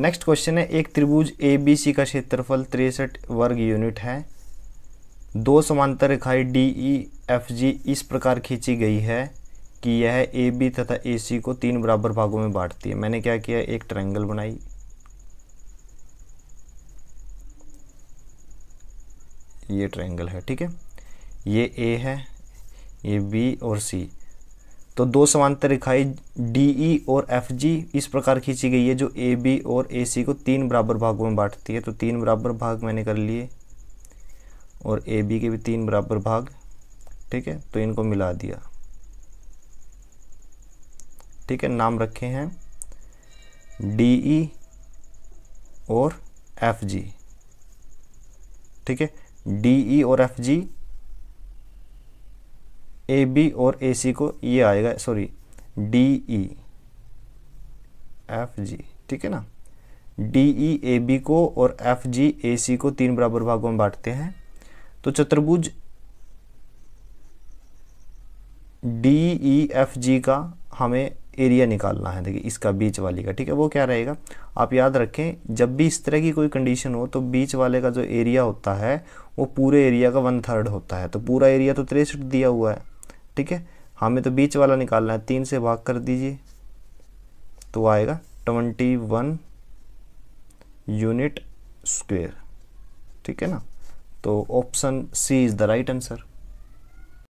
next question है एक त्रिभुज ए बी सी का क्षेत्रफल तिरसठ वर्ग यूनिट है दो समांतर रेखाएं डी ई एफ जी इस प्रकार खींची गई है कि यह ए बी तथा ए सी को तीन बराबर भागों में बांटती है मैंने क्या किया एक ट्रायंगल बनाई ये ट्रायंगल है ठीक है ये ए है ये बी और सी तो दो समांतर रेखाएं डी ई e और एफ जी इस प्रकार खींची गई है जो ए बी और ए सी को तीन बराबर भागों में बांटती है तो तीन बराबर भाग मैंने कर लिए और ए बी के भी तीन बराबर भाग ठीक है तो इनको मिला दिया ठीक है नाम रखे हैं डी ई e और एफ जी ठीक है डी ई e और एफ जी ए बी और ए सी को ये e आएगा sorry D E F G ठीक है ना डी ई ए बी को और एफ जी ए सी को तीन बराबर भागों में बांटते हैं तो चतुर्भुज डी ई एफ जी का हमें एरिया निकालना है देखिए इसका बीच वाले का ठीक है वो क्या रहेगा आप याद रखें जब भी इस तरह की कोई कंडीशन हो तो बीच वाले का जो एरिया होता है वो पूरे एरिया का वन थर्ड होता है तो पूरा एरिया तो तिरसठ दिया हुआ है ठीक है हमें तो बीच वाला निकालना है तीन से भाग कर दीजिए तो आएगा ट्वेंटी वन यूनिट स्क्वेयर ठीक है ना तो option C is the right answer